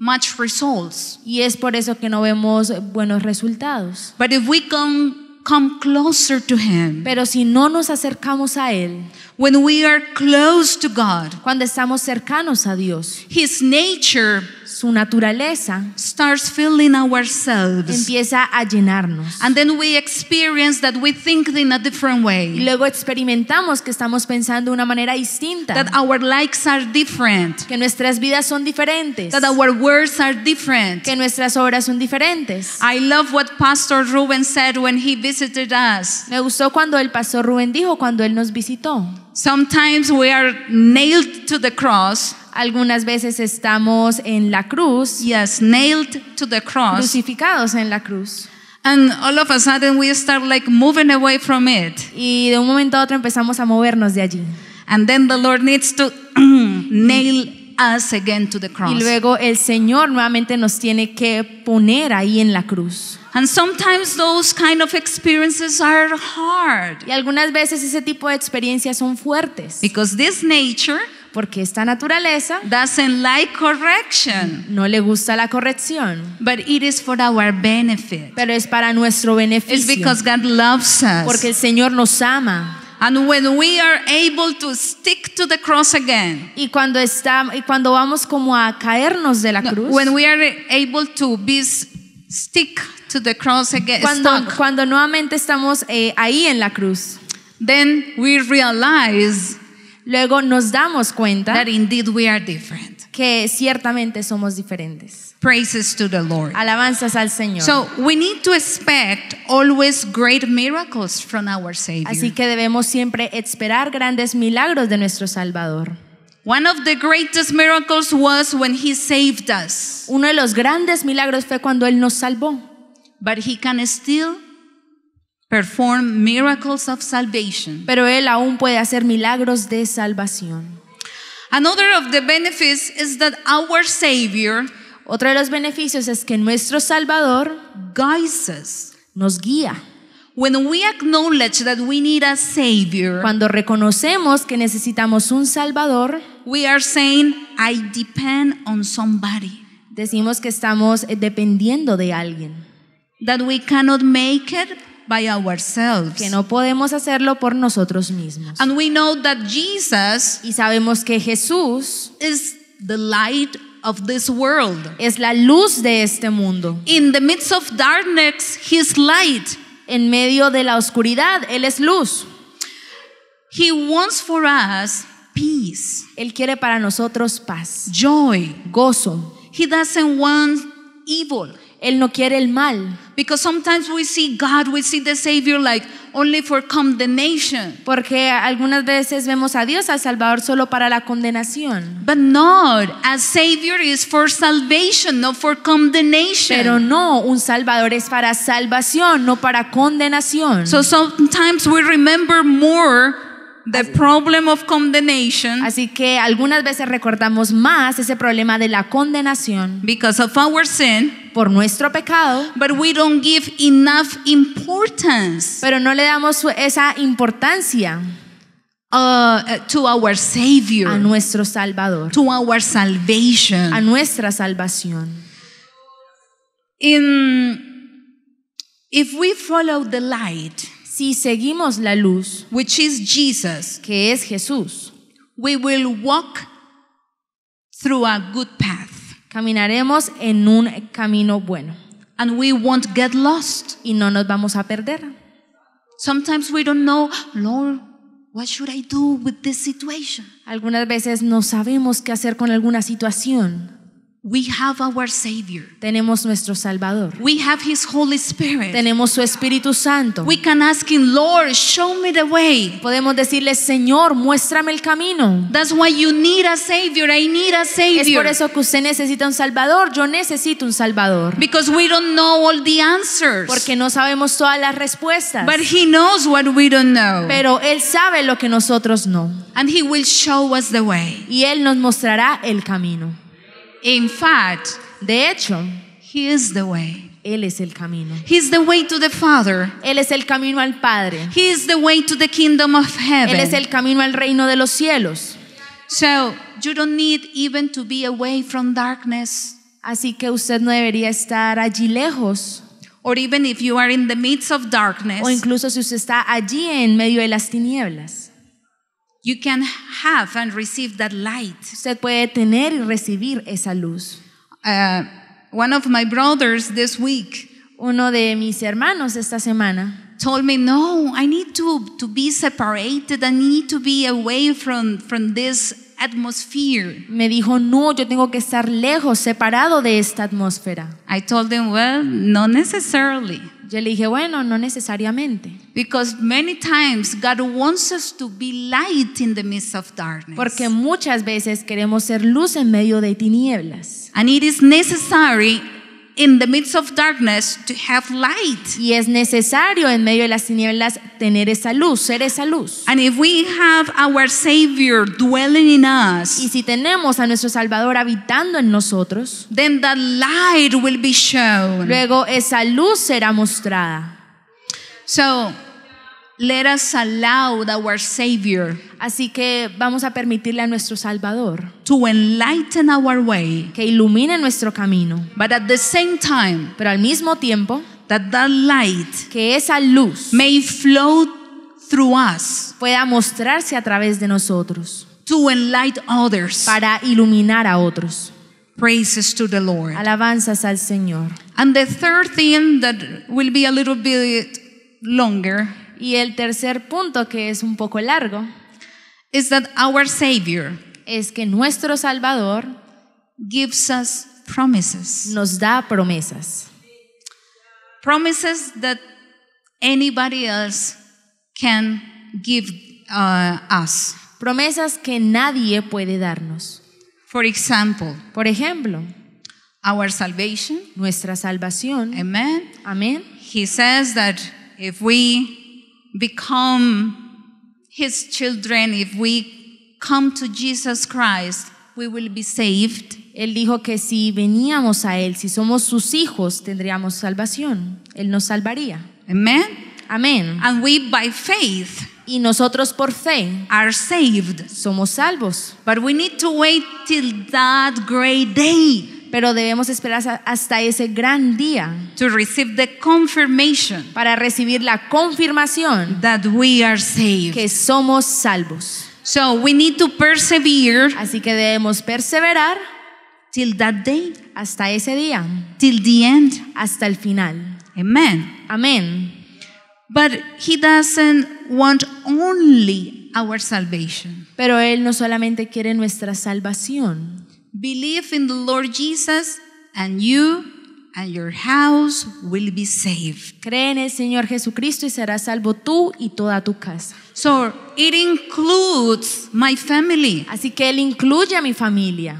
much results. Y es por eso que no vemos buenos resultados. But if we come come closer to him. Pero si no nos acercamos a él, when we are close to God, cuando estamos cercanos a Dios, his nature su naturaleza starts filling ourselves. empieza a llenarnos. And then we experience that we think in a different way. Y luego experimentamos que estamos pensando de una manera distinta. That our likes are different. Que nuestras vidas son diferentes. That our words are different. Que nuestras obras son diferentes. I love what Pastor Ruben said when he visited us. Me gustó cuando el pastor Ruben dijo cuando él nos visitó. Sometimes we are nailed to the cross. Algunas veces estamos en la cruz. Yes, nailed to the cross. Crucificados en la cruz. And all of a sudden we start like moving away from it. Y de un momento a otro empezamos a movernos de allí. And then the Lord needs to <clears throat> nail us again to the cross. Y luego el Señor nuevamente nos tiene que poner ahí en la cruz. And sometimes those kind of experiences are hard. Y algunas veces ese tipo de experiencias son fuertes. Because this nature porque esta naturaleza doesn't like correction. No le gusta la corrección. But it is for our benefit. Pero es para nuestro beneficio. It's because God loves us. Porque el Señor nos ama. And when we are able to stick to the cross again. Y cuando está, y cuando vamos como a caernos de la cruz. When we are able to be stick to the cross again, cuando, nuevamente estamos eh, ahí en la cruz, then we realize luego nos damos cuenta indeed we que ciertamente somos diferentes. Alabanzas al Señor. Así que debemos siempre esperar grandes milagros de nuestro Salvador. One of the greatest miracles was when he saved us. Uno de los grandes milagros fue cuando él nos salvó. But he can still perform miracles of salvation. Pero él aún puede hacer milagros de salvación. Another of the benefits is that our savior Otro de los beneficios es que nuestro Salvador guides nos guía. When we acknowledge that we need a savior, cuando reconocemos que necesitamos un salvador, we are saying I depend on somebody. Decimos que estamos eh, dependiendo de alguien. That we cannot make it by ourselves. Que no podemos hacerlo por nosotros mismos. And we know that Jesus y sabemos que Jesús is the light of this world. Es la luz de este mundo. In the midst of darkness, his light en medio de la oscuridad. Él es luz. He wants for us peace. Él quiere para nosotros paz. Joy. Gozo. He doesn't want evil. Él no quiere el mal. Because sometimes we see God, we see the Savior like only for condemnation. Porque algunas veces vemos a Dios al Salvador solo para la condenación. But not, a Savior is for salvation, not for condemnation. Pero no, un Salvador es para salvación, no para condenación. So sometimes we remember more The problem of condemnation. Así que algunas veces recordamos más ese problema de la condenación. Because of our sin. Por nuestro pecado. But we don't give enough importance. Pero no le damos esa importancia. Uh, to our Savior, a nuestro Salvador, to our salvation, a nuestra salvación. In, if we follow the light, si seguimos la luz, which is Jesus, que es Jesús, we will walk through a good path. Caminaremos en un camino bueno. And we won't get lost. Y no nos vamos a perder. Sometimes we don't know, Lord, what should I do with this situation? Algunas veces no sabemos qué hacer con alguna situación. Tenemos nuestro Salvador. We have His Spirit. Tenemos su Espíritu Santo. We can show me the way. Podemos decirle, Señor, muéstrame el camino. Es por eso que usted necesita un Salvador. Yo necesito un Salvador. Because we don't know all the Porque no sabemos todas las respuestas. Pero él sabe lo que nosotros no. And He will show us the way. Y él nos mostrará el camino. In fact, de hecho, He is the way. Él es el camino. He's the way to the Father. Él es el camino al Padre. He is the way to the kingdom of heaven. Él es el camino al reino de los cielos. So, you don't need even to be away from darkness. Así que usted no debería estar allí lejos. Or even if you are in the midst of darkness. O incluso si usted está allí en medio de las tinieblas. You can have and receive that light. Usted puede tener y recibir esa luz. Uh, one of my brothers this week uno de mis hermanos esta semana told me no i need to to be separated i need to be away from from this atmosphere me dijo no yo tengo que estar lejos separado de esta atmósfera i told him well no necessarily yo le dije, bueno, no necesariamente. Because many times God wants us to be light in the midst of darkness. Porque muchas veces queremos ser luz en medio de tinieblas. And it is necessary in the midst of darkness to have light. Y es necesario en medio de las tinieblas tener esa luz, ser esa luz. And if we have our savior dwelling in us, y si tenemos a nuestro Salvador habitando en nosotros, then that light will be shown. Luego esa luz será mostrada. So let us allow our Savior Así que vamos a permitirle a nuestro Salvador to enlighten our way. que ilumine nuestro camino. But at the same time, Pero al mismo tiempo, that that light que esa luz may flow through us pueda mostrarse a través de nosotros to enlight others. para iluminar a otros. Praises to the Lord. Alabanzas al Señor. And the third thing that will be a little bit longer. Y el tercer punto, que es un poco largo, is that our Savior es que nuestro Salvador gives us promises. nos da promesas. Promises that anybody else can give uh, us. Promesas que nadie puede darnos. For example, por ejemplo, our salvation, nuestra salvación. Amen. Amen. He says that if we become his children, if we come to Jesus Christ, we will be saved. Él dijo que si veníamos a él, si somos sus hijos, tendríamos salvación. Él nos salvaría. Amen. Amén. And we by faith y nosotros por fe are saved. Somos salvos. But we need to wait till that great day. Pero debemos esperar hasta ese gran día to receive the confirmation para recibir la confirmación that we are que somos salvos. So we need to Así que debemos perseverar day, hasta ese día, hasta el final. Amen. Amén. But he doesn't want only our salvation. Pero él no solamente quiere nuestra salvación. Believe in the Lord Jesus and you and your house will be saved. Cree el Señor Jesucristo y serás salvo tú y toda tu casa. So it includes my family. Así que él incluye a mi familia.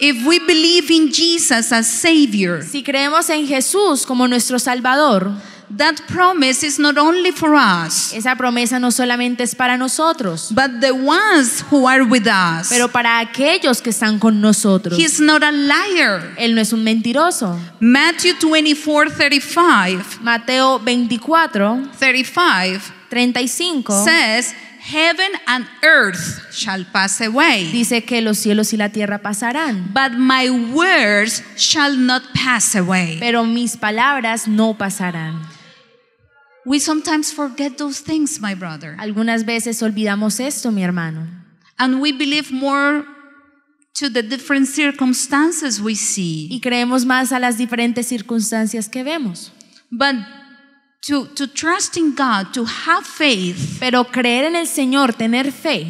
If we believe in Jesus as savior. Si creemos en Jesús como nuestro salvador. That promise is not only for us, Esa promesa no solamente es para nosotros, but the ones who are with us. pero para aquellos que están con nosotros. He's not a liar. Él no es un mentiroso. Matthew 2435 Mateo 24, 35 35 says, Heaven and earth shall pass away, dice que los cielos y la tierra pasarán, but my words shall not pass away. pero mis palabras no pasarán. We sometimes forget those things, my brother. Algunas veces olvidamos esto, mi hermano. And we believe more to the different circumstances we see. Y creemos más a las diferentes circunstancias que vemos. But to, to trust in God, to have faith. Pero creer en el Señor, tener fe.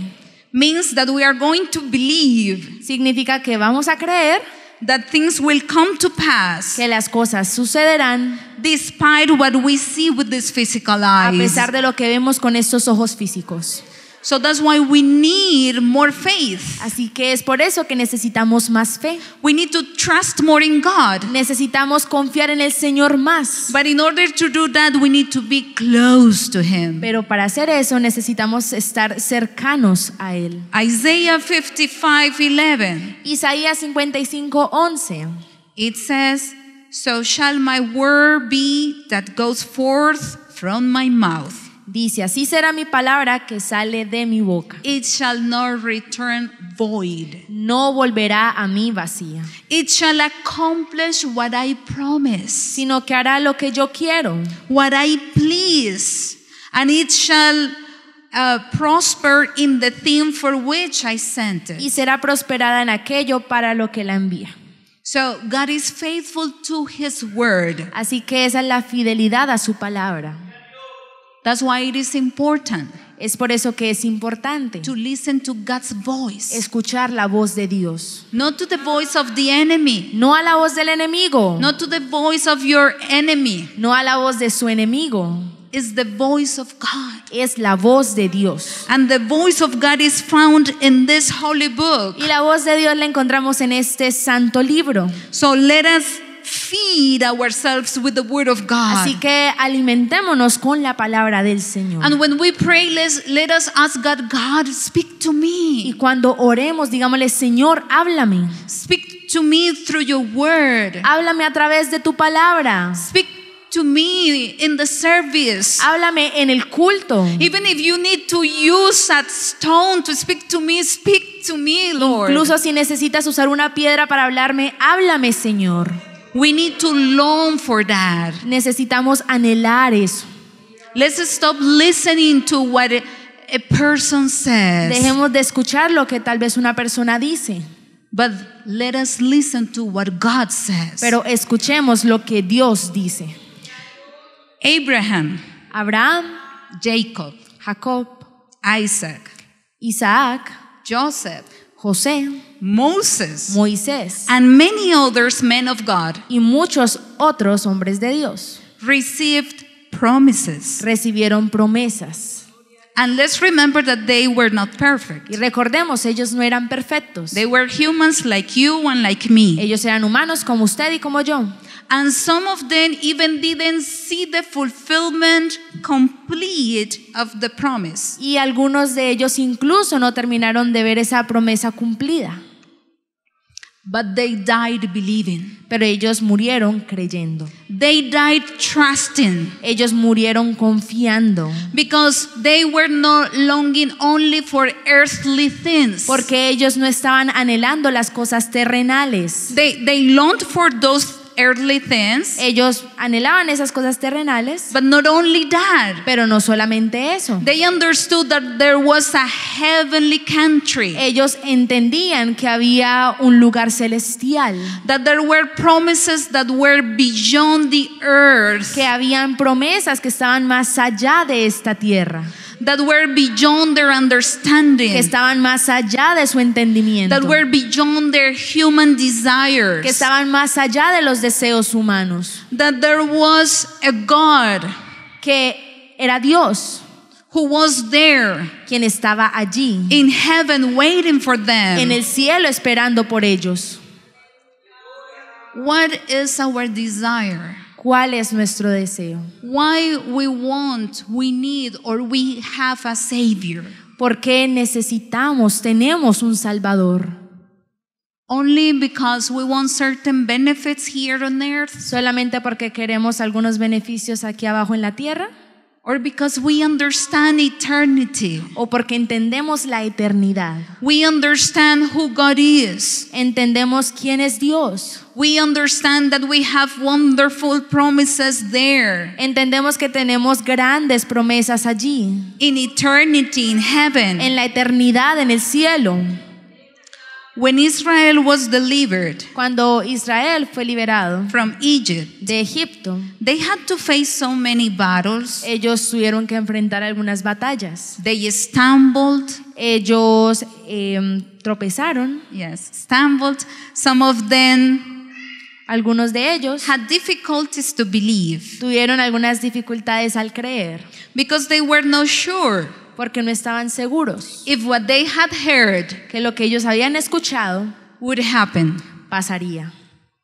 Means that we are going to believe. Significa que vamos a creer that things will come to pass que las cosas sucederán despite what we see with this physical eyes. a pesar de lo que vemos con estos ojos físicos. So that's why we need more faith. Así que es por eso que necesitamos más fe. We need to trust more in God. Necesitamos confiar en el Señor más. But in order to do that, we need to be close to him. Pero para hacer eso necesitamos estar cercanos a él. Isaiah 55:11. Isaías 55:11. It says, "So shall my word be that goes forth from my mouth." Dice, así será mi palabra que sale de mi boca. It shall not return void. No volverá a mí vacía. It shall accomplish what I promise. Sino que hará lo que yo quiero. What I please. And it shall Uh, prosper in the thing for which I sent it. Y será prosperada en aquello para lo que la envía. So God is faithful to his word. Así que esa es la fidelidad a su palabra. That's why it is important. Es por eso que es importante to listen to God's voice. escuchar la voz de Dios. Not to the voice of the enemy. No a la voz del enemigo. Not to the voice of your enemy. No a la voz de su enemigo. Is the voice of God. Es la voz de Dios. And the voice of God is found in this holy book. Y la voz de Dios la encontramos en este santo libro. So let us feed ourselves with the word of God. Así que alimentémonos con la palabra del Señor. And when we pray, let us ask God, God, speak to me. Y cuando oremos, digámosle, Señor, háblame. Speak to me through your word. Háblame a través de tu palabra. Speak to me in the service. Háblame en el culto. Even if you need to use that stone to speak to me, speak to me, Lord. Incluso si necesitas usar una piedra para hablarme, háblame, Señor. We need to long for that. Necesitamos anhelar eso. Let's stop listening to what a person says. Dejemos de escuchar lo que tal vez una persona dice. But let us listen to what God says. Pero escuchemos lo que Dios dice. Abraham, Abraham, Jacob, Jacob, Isaac, Isaac, Joseph, José, Moses, Moisés, and many others men of God y muchos otros hombres de Dios received promises. recibieron promesas. And let's remember that they were not perfect. Y recordemos, ellos no eran perfectos. They were humans like you and like me. Ellos eran humanos como usted y como yo and some of them even didn't see the fulfillment complete of the promise. Y algunos de ellos incluso no terminaron de ver esa promesa cumplida. But they died believing. Pero ellos murieron creyendo. They died trusting. Ellos murieron confiando. Because they were not longing only for earthly things. Porque ellos no estaban anhelando las cosas terrenales. They, they longed for those earthly things. Ellos anhelaban esas cosas terrenales. But not only that, pero no solamente eso. They understood that there was a heavenly country. Ellos entendían que había un lugar celestial. That there were promises that were beyond the earth. Que habían promesas que estaban más allá de esta tierra that were beyond their understanding, que estaban más allá de su entendimiento, that were beyond their human desires, que estaban más allá de los deseos humanos, that there was a God, que era Dios, who was there, quien estaba allí, in heaven waiting for them, en el cielo esperando por ellos. What is our desire? ¿Cuál es nuestro deseo? Why we need have a necesitamos, tenemos un salvador. Only because we want certain benefits here Solamente porque queremos algunos beneficios aquí abajo en la tierra. Or because we understand eternity. O porque entendemos la eternidad. We understand who God is. Entendemos quién es Dios. We understand that we have wonderful promises there. Entendemos que tenemos grandes promesas allí. In eternity in heaven. En la eternidad en el cielo. When Israel was delivered cuando Israel fue liberado from Egypt, de Egipto, they had to face so many battles. Ellos tuvieron que enfrentar algunas batallas. They stumbled. Ellos eh, tropezaron. Yes, stumbled. Some of them algunos de ellos had difficulties to believe. Tuvieron algunas dificultades al creer. Because they were not sure porque no estaban seguros if what they had heard que lo que ellos habían escuchado would happen. pasaría.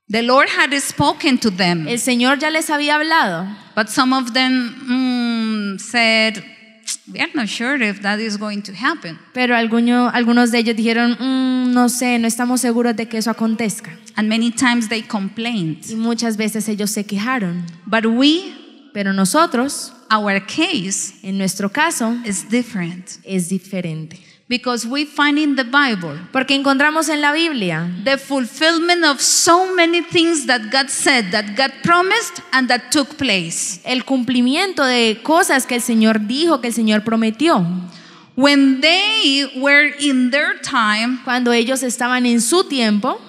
The Lord had spoken to them, El Señor ya les había hablado, but some of them mm, said, "We are not sure if that is going to happen." pero alguno- algunos de ellos dijeron, mm, no sé, no estamos seguros de que eso acontezca. And many times they complained. Y muchas veces ellos se quejaron, But we, pero nosotros our case en nuestro caso is different. es diferente. Because we find in the Bible Porque encontramos en la Biblia the fulfillment of so many things that God said, that God promised and that took place. El cumplimiento de cosas que el Señor dijo, que el Señor prometió. When they were in their time, cuando ellos estaban en su tiempo,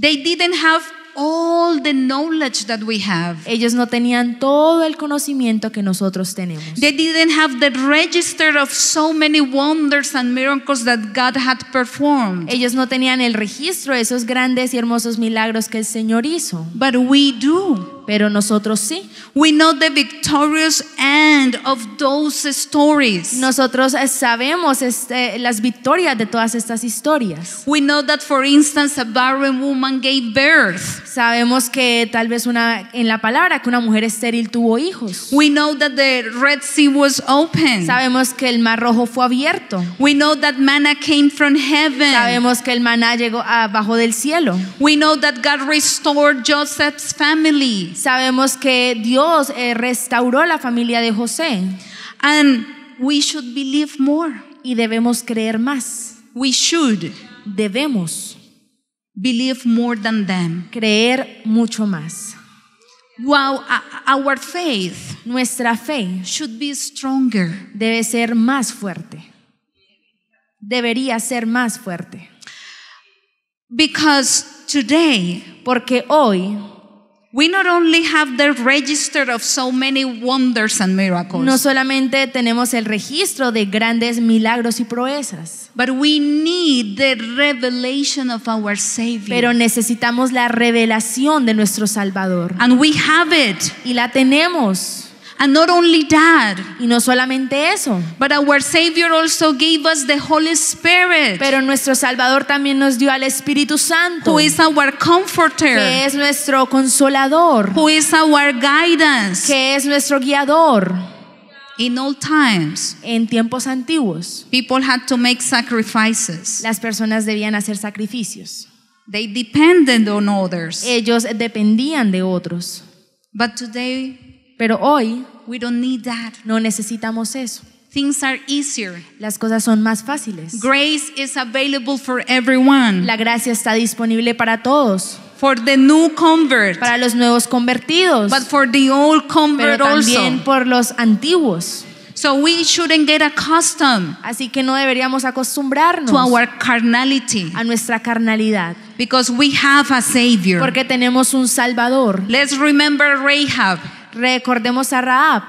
they didn't have all the knowledge that we have. Ellos no tenían todo el conocimiento que nosotros tenemos. They didn't have the register of so many wonders and miracles that God had performed. Ellos no tenían el registro de esos grandes y hermosos milagros que el Señor hizo. But we do. pero nosotros sí. We know the victorious end of those stories. Nosotros eh, sabemos este, las victorias de todas estas historias. We know that for instance a barren woman gave birth. Sabemos que tal vez una en la palabra que una mujer estéril tuvo hijos. We know that the Red Sea was open. Sabemos que el Mar Rojo fue abierto. We know that manna came from heaven. Sabemos que el maná llegó abajo del cielo. We know that God restored Joseph's family. Sabemos que Dios eh, restauró la familia de José. And we should believe more. Y debemos creer más. We should. Debemos. Believe more than them. Creer mucho más. Wow, our faith, nuestra fe, should be stronger. Debe ser más fuerte. Debería ser más fuerte. Because today, porque hoy, We not only have the register of so many wonders and miracles. No solamente tenemos el registro de grandes milagros y proezas. But we need the revelation of our Savior. Pero necesitamos la revelación de nuestro Salvador. And we have it. Y la tenemos. And not only that, y no solamente eso, but our Savior also gave us the Holy Spirit, pero nuestro Salvador también nos dio al Espíritu Santo, who is our comforter, que es nuestro consolador, who is our guidance, que es nuestro guiador. In old times, en tiempos antiguos, people had to make sacrifices. Las personas debían hacer sacrificios. They depended on others. Ellos dependían de otros. But today, pero hoy we don't no necesitamos eso. Things Las cosas son más fáciles. Grace is available for everyone. La gracia está disponible para todos. For the new Para los nuevos convertidos. Pero también por los antiguos. So we shouldn't get Así que no deberíamos acostumbrarnos carnality. a nuestra carnalidad. Because we have Porque tenemos un salvador. Let's remember Rahab. Recordemos a Raab.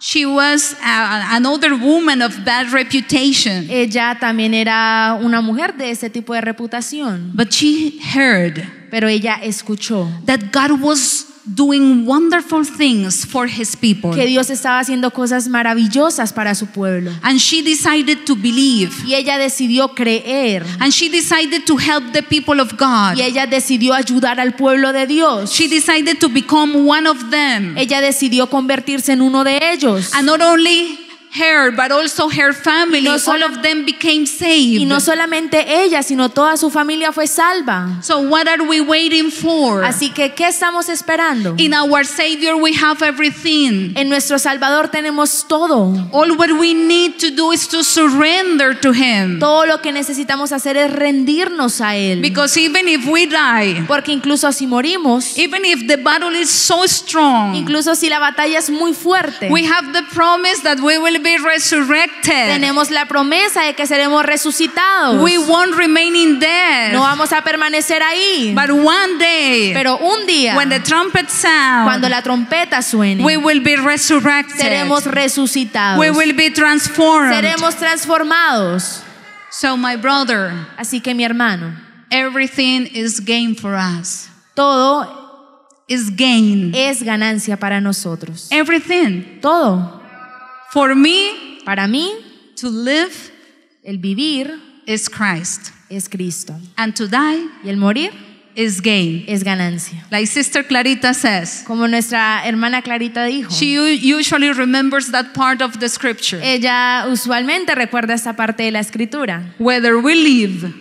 She was a, another woman of bad reputation. Ella también era una mujer de ese tipo de reputación. But she heard Pero ella escuchó that God was doing wonderful things for his people. Que Dios estaba haciendo cosas maravillosas para su pueblo. And she decided to believe. Y ella decidió creer. And she decided to help the people of God. Y ella decidió ayudar al pueblo de Dios. She decided to become one of them. Ella decidió convertirse en uno de ellos. And not only her, but also her family, no all of them became saved. Y no solamente ella, sino toda su familia fue salva. So what are we waiting for? Así que qué estamos esperando? In our Savior we have everything. En nuestro Salvador tenemos todo. All what we need to do is to surrender to him. Todo lo que necesitamos hacer es rendirnos a él. Because even if we die, porque incluso si morimos, even if the battle is so strong, incluso si la batalla es muy fuerte, we have the promise that we will will be resurrected. Tenemos la promesa de que seremos resucitados. We won't remain in death. No vamos a permanecer ahí. But one day, pero un día, when the trumpet sound, cuando la trompeta suene, we will be resurrected. Seremos resucitados. We will be transformed. Seremos transformados. So my brother, así que mi hermano, everything is gain for us. Todo is gain. Es ganancia para nosotros. Everything. Todo. For me, para mí, to live, el vivir, is Christ. Es Cristo. And to die, y el morir, is gain. Es ganancia. Like Sister Clarita says. Como nuestra hermana Clarita dijo. She usually remembers that part of the scripture. Ella usualmente recuerda esa parte de la escritura. Whether we live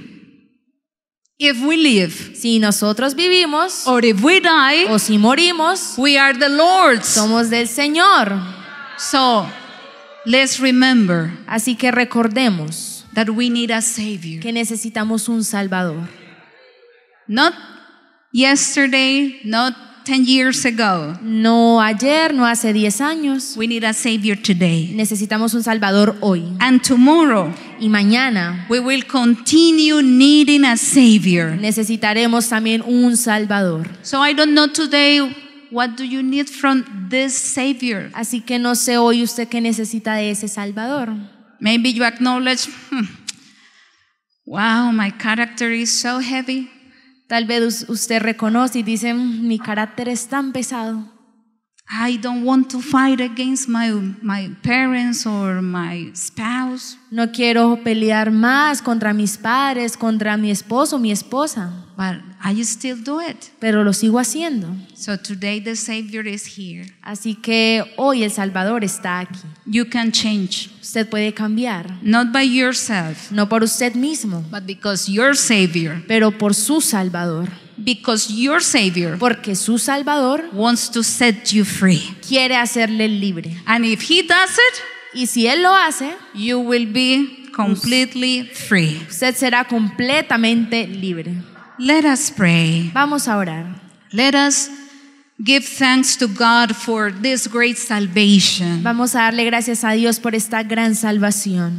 If we live, si nosotros vivimos, or if we die, o si morimos, we are the Lord's. Somos del Señor. So, Let's remember Así que recordemos that we need a savior. que necesitamos un Salvador. Not yesterday, not 10 years ago. No ayer, no hace 10 años. We need a savior today. Necesitamos un salvador hoy. And tomorrow, y mañana, we will continue needing a savior. Necesitaremos también un salvador. So I don't know today what do you need from this savior? Así que no sé hoy usted qué necesita de ese Salvador. Maybe you acknowledge, hmm, wow, my character is so heavy. Tal vez usted reconoce y dice, hmm, mi carácter es tan pesado. I don't want to fight against my, my parents or my spouse. No quiero pelear más contra mis padres, contra mi esposo, mi esposa. But I still do it. Pero lo sigo haciendo. So today the Savior is here. Así que hoy el Salvador está aquí. You can change. Usted puede cambiar. Not by yourself. No por usted mismo. But because your Savior. Pero por su Salvador. Because your Savior porque su Salvador wants to set you free. quiere hacerle libre. And if he does it, y si él lo hace, you will be completely free. Usted será completamente libre. Let us pray. Vamos a orar. Let us Give thanks to God for this great salvation. Vamos a darle gracias a Dios por esta gran salvación.